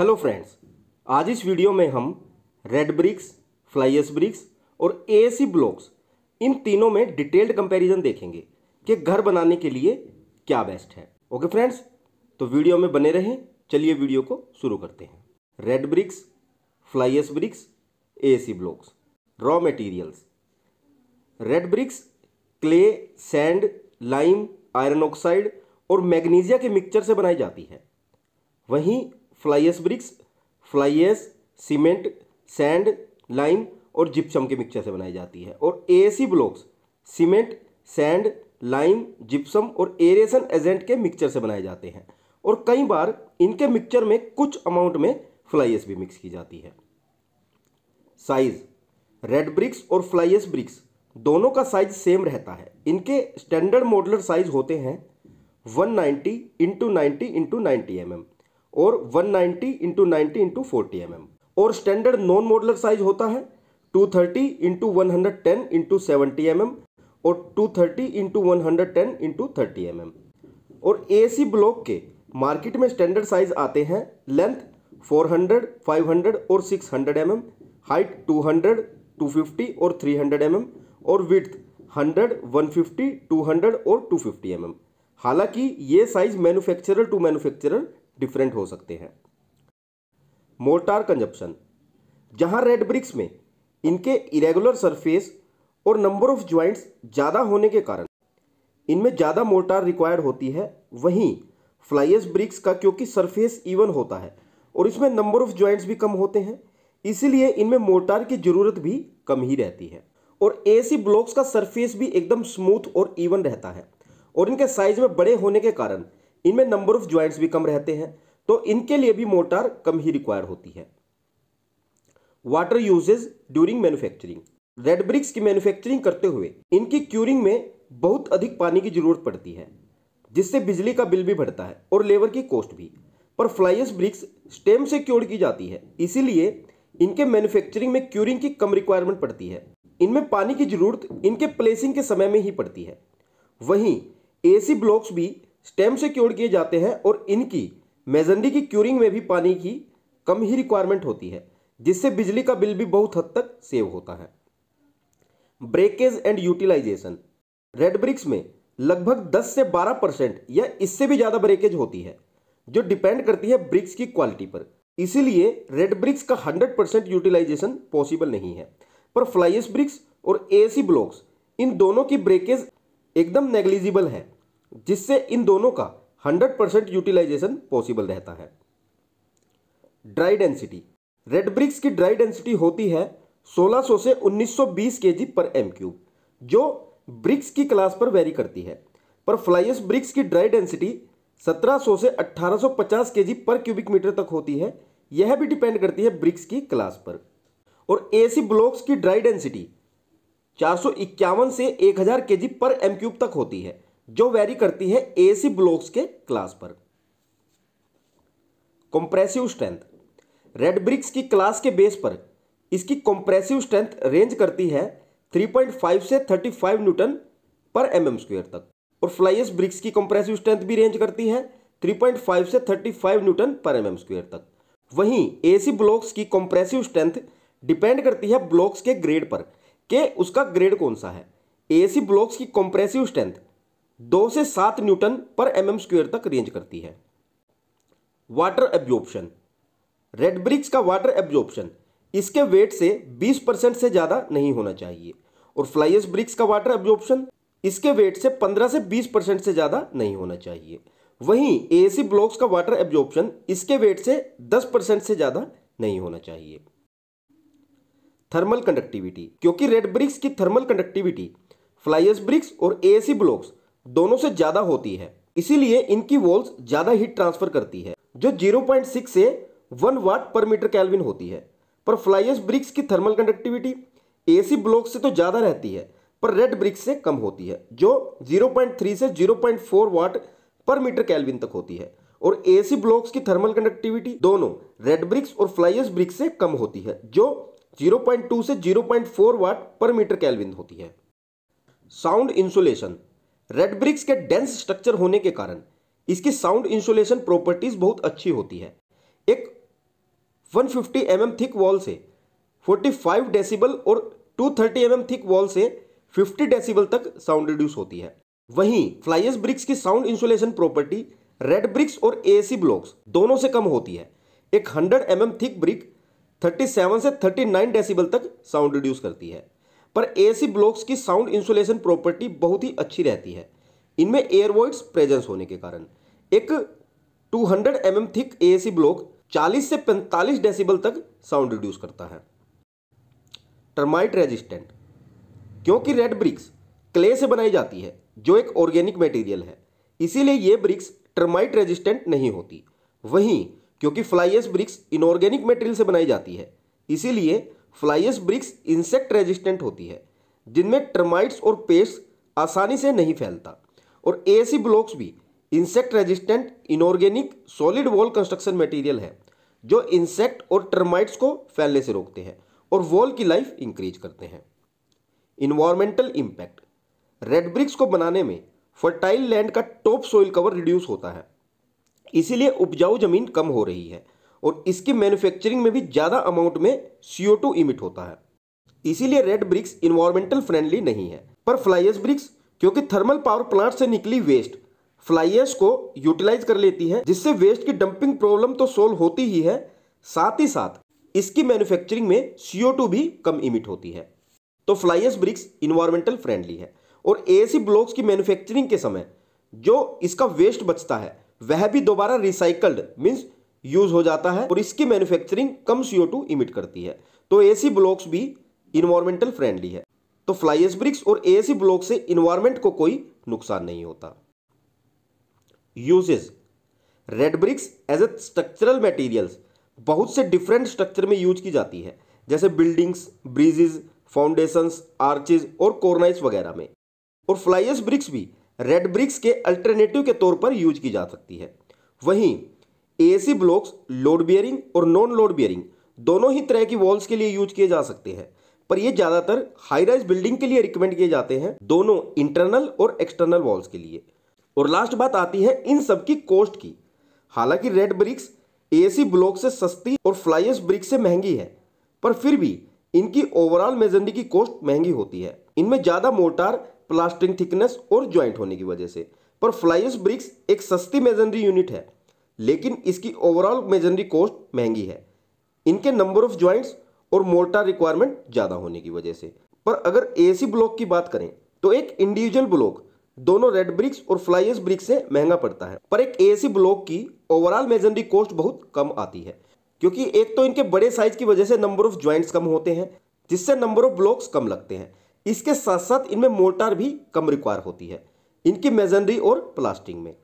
Hello friends आज इस video में हम रेड ब्रिक्स फ्लाइस ब्रिक्स और एएससी ब्लॉक्स इन तीनों में डिटेल्ड कंपैरिजन देखेंगे कि घर बनाने के लिए क्या बेस्ट है ओके फ्रेंड्स तो वीडियो में बने रहें चलिए वीडियो को शुरू करते हैं red bricks fly ash bricks AAC blocks raw materials red bricks clay sand lime iron oxide और मैग्नीजिया के मिक्सचर से बनाई जाती है वहीं fly ash bricks fly ash cement sand lime और जिप्सम के मिक्सचर से बनाई जाती है और C blocks cement sand lime gypsum और एरेसन एजेंट के मिक्सचर से बनाए जाते हैं और कई बार इनके मिक्सचर में कुछ अमाउंट में फ्लाइस भी मिक्स की जाती है साइज रेड ब्रिक्स और फ्लाइस ब्रिक्स दोनों का साइज सेम रहता है इनके स्टैंडर्ड मॉडलर साइज होते हैं 190 ninety into ninety into ninety M और 190 ninety into ninety into forty M और स्टैंडर्ड नॉन मॉडलर साइज होता है 230 thirty into one hundred ten into seventy M और 230 thirty into one hundred ten into thirty M और C block के market में standard size आते हैं length 400, 500 और 600 हंड्रेड mm, हाइट 200, 250 और 300 हंड्रेड mm, और विथ 100, 150, 200 और 250 mm. हालांकि ये size manufacturer to manufacturer different हो सकते हैं मोर्टार कंजप्शन जहां रेड ब्रिक्स में इनके इरेगुलर सरफेस और नंबर ऑफ ज्वाइंट्स ज़्यादा होने के कारण इनमें ज़्यादा मोर्टार रिक्वायर्ड होती है वहीं फ्लाइस ब्रिक्स का क्योंकि सरफेस इवन होता है और इसमें नंबर ऑफ ज्वाइंट्स भी कम होते हैं इसीलिए इनमें मोर्टार की ज़रूरत भी कम ही रहती है और एसी ब्लॉक्स का सरफेस भी एकदम स्मूथ और इवन रहता है और इनके साइज में बड़े होने के कारण इनमें नंबर ऑफ ज्वाइंट्स भी कम रहते हैं तो इनके लिए भी मोटार कम ही रिक्वायर होती है water usage during manufacturing red bricks की मैन्युफैक्चरिंग करते हुए इनकी क्यूरिंग में बहुत अधिक पानी की जरूरत पड़ती है जिससे बिजली का बिल भी बढ़ता है और लेबर की कॉस्ट भी पर फ्लाइस ब्रिक्स स्टेम से क्योर की जाती है इसीलिए इनके मैन्युफैक्चरिंग में क्यूरिंग की कम रिक्वायरमेंट पड़ती है इनमें पानी की जरूरत इनके प्लेसिंग के समय में ही पड़ती है वहीं एसी ब्लॉक्स भी स्टेम से क्योर किए जाते हैं और इनकी मेजंडी की क्यूरिंग में भी पानी की कम ही रिक्वायरमेंट होती है जिससे बिजली का बिल भी बहुत हद तक सेव होता है breakage and utilisation red bricks में लगभग 10 से 12 परसेंट या इससे भी ज़्यादा ब्रेकेज होती है जो डिपेंड करती है ब्रिक्स की क्वालिटी पर इसीलिए रेड ब्रिक्स का 100 परसेंट यूटिलाइजेशन पॉसिबल नहीं है पर फ्लाइस ब्रिक्स और एसी ब्लॉक्स इन दोनों की ब्रेकेज एकदम नेग्लिजिबल है जिससे इन दोनों का 100 परसेंट यूटिलाइजेशन पॉसिबल रहता है ड्राई डेंसिटी रेड ब्रिक्स की ड्राई डेंसिटी होती है 1600 से 1920 केजी पर एम क्यूब जो ब्रिक्स की क्लास पर वेरी करती है पर फ्लाइस ब्रिक्स की ड्राई डेंसिटी 1700 से 1850 केजी पर क्यूबिक मीटर तक होती है यह भी डिपेंड करती है ब्रिक्स की क्लास पर और एसी ब्लॉक्स की ड्राई डेंसिटी चार से 1000 केजी पर एम क्यूब तक होती है जो वेरी करती है एसी ब्लॉक्स के क्लास पर कंप्रेसिव स्ट्रेंथ रेड ब्रिक्स की क्लास के बेस पर इसकी कंप्रेसिव स्ट्रेंथ रेंज करती है 3.5 से 35 न्यूटन पर एम एम तक और फ्लाइस ब्रिक्स की कंप्रेसिव स्ट्रेंथ भी रेंज करती है 3.5 से 35 न्यूटन पर एम एम तक वहीं एसी ब्लॉक्स की कंप्रेसिव स्ट्रेंथ डिपेंड करती है ब्लॉक्स के ग्रेड पर के उसका ग्रेड कौन सा है एसी ब्लॉक्स की कंप्रेसिव स्ट्रेंथ दो से सात newton per M M square तक रेंज करती है वाटर एब्जॉर्प्शन रेड ब्रिक्स का वाटर एब्जॉर्प्शन इसके वेट से 20 परसेंट से ज़्यादा नहीं होना चाहिए और फ्लाइस ब्रिक्स का वाटर एब्जॉर्प्शन इसके वेट से 15 से 20 परसेंट से ज़्यादा नहीं होना चाहिए वहीं एएसी ब्लॉक्स का वाटर एब्जॉर्प्शन इसके वेट से 10 परसेंट से ज़्यादा नहीं होना चाहिए थर्मल कंडक्टिविटी क्योंकि रेड ब्रिक्स की थर्मल कंडक्टिविटी फ्लाइस ब्रिक्स और एसी ब्लॉक्स दोनों से ज्यादा होती है इसीलिए इनकी वॉल्स ज्यादा हीट ट्रांसफर करती है जो 0.6 से 1 वाट पर मीटर कैलविन होती है पर फ्लाइस ब्रिक्स की थर्मल कंडक्टिविटी एसी ब्लॉक से तो ज्यादा रहती है पर रेड ब्रिक्स से कम होती है जो 0.3 से 0.4 वाट पर मीटर कैलविन तक होती है और एसी ब्लॉक्स की थर्मल कंडक्टिविटी दोनों रेड ब्रिक्स और फ्लाइस ब्रिक्स से कम होती है जो 0.2 से 0.4 वाट पर मीटर कैलविन होती है साउंड इंसुलेशन रेड ब्रिक्स के डेंस स्ट्रक्चर होने के कारण इसकी साउंड इंसुलेशन प्रॉपर्टीज बहुत अच्छी होती है एक 150 फिफ्टी mm थिक वॉल से 45 डेसिबल और 230 थर्टी mm थिक वॉल से 50 डेसिबल तक साउंड रिड्यूस होती है वहीं फ्लाइस ब्रिक्स की sound insulation property red bricks और सी ब्लॉक्स दोनों से कम होती है एक 100 एम mm थिक ब्रिक 37 से 39 डेसिबल तक साउंड रिड्यूस करती है पर एसी ब्लॉक्स की साउंड इंसुलेशन प्रॉपर्टी बहुत ही अच्छी रहती है इनमें एयरवॉइड्स प्रेजेंस होने के कारण एक 200 hundred mm thick AC block 40 से 45 डेसिबल तक साउंड रिड्यूस करता है टर्माइट रेजिस्टेंट क्योंकि रेड ब्रिक्स क्ले से बनाई जाती है जो एक ऑर्गेनिक मटेरियल है इसीलिए ये ब्रिक्स टर्माइट रेजिस्टेंट नहीं होती वहीं क्योंकि फ्लाइएस ब्रिक्स इनऑर्गेनिक मटेरियल से बनाई जाती है इसीलिए फ्लाइस ब्रिक्स इंसेक्ट रेजिस्टेंट होती है जिनमें टर्माइट्स और पेस्ट आसानी से नहीं फैलता और एसी ब्लॉक्स भी insect resistant inorganic solid wall construction material है जो इंसेक्ट और टर्माइट्स को फैलने से रोकते हैं और वॉल की लाइफ इंक्रीज करते हैं इन्वायरमेंटल इम्पैक्ट रेड ब्रिक्स को बनाने में फर्टाइल लैंड का टॉप सोइल कवर रिड्यूस होता है इसीलिए उपजाऊ जमीन कम हो रही है और इसकी मैन्युफैक्चरिंग में भी ज़्यादा अमाउंट में टू इमिट होता है इसीलिए रेड ब्रिक्स इन्वायरमेंटल फ्रेंडली नहीं है पर फ्लाइएस ब्रिक्स क्योंकि थर्मल पावर प्लांट से निकली वेस्ट फ्लाइएस को यूटिलाइज कर लेती है जिससे वेस्ट की डंपिंग प्रॉब्लम तो सोल्व होती ही है साथ ही साथ इसकी मैन्युफैक्चरिंग में टू भी कम इमिट होती है तो फ्लाइएस ब्रिक्स इन्वायरमेंटल फ्रेंडली है और एएसी ब्लॉक्स की मैन्युफैक्चरिंग के समय जो इसका वेस्ट बचता है वह भी दोबारा रिसाइकल्ड मीन्स यूज हो जाता है और इसकी मैन्युफैक्चरिंग कम सीओ टू इमिट करती है तो एसी ब्लॉक्स भी इन्वायरमेंटल फ्रेंडली है तो फ्लाई ब्रिक्स और एसी ब्लॉक से इन्वायरमेंट को कोई नुकसान नहीं होता uses red bricks as a structural materials बहुत से डिफरेंट स्ट्रक्चर में यूज की जाती है जैसे बिल्डिंग्स ब्रिजेज फाउंडेशंस आर्चेज और कॉर्नाइज वगैरह में और फ्लाइएस ब्रिक्स भी रेड ब्रिक्स के अल्टरनेटिव के तौर पर यूज की जा सकती है वहीं एसी ब्लॉक्स लोड बियरिंग और नॉन लोड बियरिंग दोनों ही तरह की वॉल्स के लिए यूज किए जा सकते हैं पर ये ज्यादातर हाई राइज बिल्डिंग के लिए रिकमेंड किए जाते हैं दोनों इंटरनल और एक्सटर्नल वॉल्स के लिए और लास्ट बात आती है इन सब की कॉस्ट की हालांकि रेड ब्रिक्स एसी ब्लॉक से सस्ती और फ्लाइस ब्रिक्स से महंगी है पर फिर भी इनकी ओवरऑल मेजरिंग की कॉस्ट महंगी होती है इनमें ज्यादा मोटार प्लास्टिंग थिकनेस और ज्वाइंट होने की वजह से पर फ्लाइस ब्रिक्स एक सस्ती मेजरिंग यूनिट है लेकिन इसकी ओवरऑल मेजनरी कॉस्ट महंगी है इनके नंबर ऑफ ज्वाइंट्स और मोर्टार रिक्वायरमेंट ज़्यादा होने की वजह से पर अगर एसी ब्लॉक की बात करें तो एक इंडिविजुअल ब्लॉक दोनों रेड ब्रिक्स और फ्लाइस ब्रिक्स से महंगा पड़ता है पर एक एसी ब्लॉक की ओवरऑल मेजनरी कॉस्ट बहुत कम आती है क्योंकि एक तो इनके बड़े साइज की वजह से नंबर ऑफ ज्वाइंट्स कम होते हैं जिससे नंबर ऑफ ब्लॉक्स कम लगते हैं इसके साथ साथ इनमें मोर्टार भी कम रिक्वायर होती है इनकी मेजनरी और प्लास्टिंग में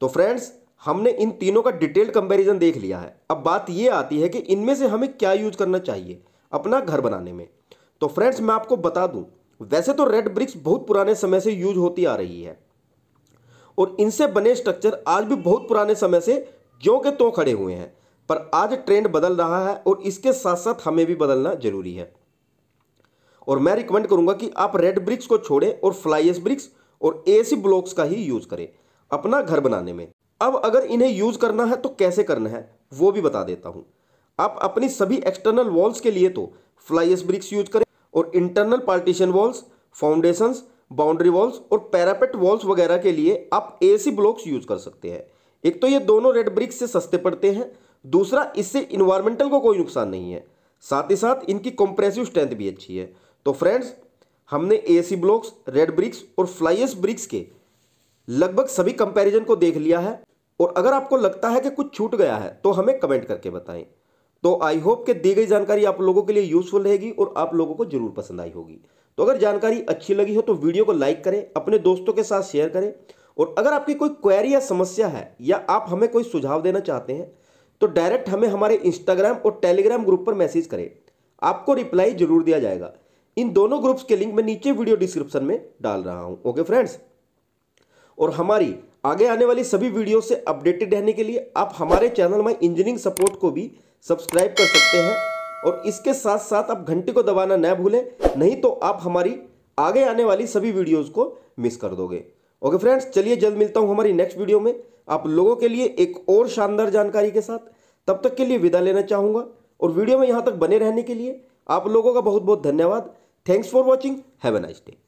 तो फ्रेंड्स हमने इन तीनों का डिटेल्ड कंपैरिजन देख लिया है अब बात ये आती है कि इनमें से हमें क्या यूज करना चाहिए अपना घर बनाने में तो फ्रेंड्स मैं आपको बता दूं वैसे तो रेड ब्रिक्स बहुत पुराने समय से यूज होती आ रही है और इनसे बने स्ट्रक्चर आज भी बहुत पुराने समय से जो के तो खड़े हुए हैं पर आज ट्रेंड बदल रहा है और इसके साथ साथ हमें भी बदलना जरूरी है और मैं रिकमेंड करूंगा कि आप रेड ब्रिक्स को छोड़ें और फ्लाइस ब्रिक्स और एसी ब्लॉक्स का ही यूज करें अपना घर बनाने में अब अगर इन्हें यूज़ करना है तो कैसे करना है वो भी बता देता हूं आप अपनी सभी एक्सटर्नल वॉल्स के लिए तो फ्लाइस ब्रिक्स यूज करें और internal partition walls foundation boundary walls और पैरापेट वॉल्स वगैरह के लिए आप एसी ब्लॉक्स यूज कर सकते हैं एक तो ये दोनों रेड ब्रिक्स से सस्ते पड़ते हैं दूसरा इससे इन्वायरमेंटल को कोई नुकसान नहीं है साथ ही साथ इनकी कंप्रेसिव स्ट्रेंथ भी अच्छी है तो फ्रेंड्स हमने एसी ब्लॉक्स रेड ब्रिक्स और फ्लाइस ब्रिक्स के लगभग सभी कंपैरिजन को देख लिया है और अगर आपको लगता है कि कुछ छूट गया है तो हमें कमेंट करके बताएं तो आई होप कि दी गई जानकारी आप लोगों के लिए यूजफुल रहेगी और आप लोगों को जरूर पसंद आई होगी तो अगर जानकारी अच्छी लगी हो तो वीडियो को लाइक करें अपने दोस्तों के साथ शेयर करें और अगर आपकी कोई क्वेरी या समस्या है या आप हमें कोई सुझाव देना चाहते हैं तो डायरेक्ट हमें हमारे इंस्टाग्राम और टेलीग्राम ग्रुप पर मैसेज करें आपको रिप्लाई जरूर दिया जाएगा इन दोनों ग्रुप्स के लिंक मैं नीचे वीडियो डिस्क्रिप्शन में डाल रहा हूं ओके फ्रेंड्स और हमारी आगे आने वाली सभी वीडियो से अपडेटेड रहने के लिए आप हमारे चैनल माई इंजीनियरिंग सपोर्ट को भी सब्सक्राइब कर सकते हैं और इसके साथ साथ आप घंटी को दबाना न भूलें नहीं तो आप हमारी आगे आने वाली सभी वीडियोज़ को मिस कर दोगे ओके फ्रेंड्स चलिए जल्द मिलता हूँ हमारी नेक्स्ट वीडियो में आप लोगों के लिए एक और शानदार जानकारी के साथ तब तक के लिए विदा लेना चाहूँगा और वीडियो में यहाँ तक बने रहने के लिए आप लोगों का बहुत बहुत धन्यवाद thanks for watching have a nice day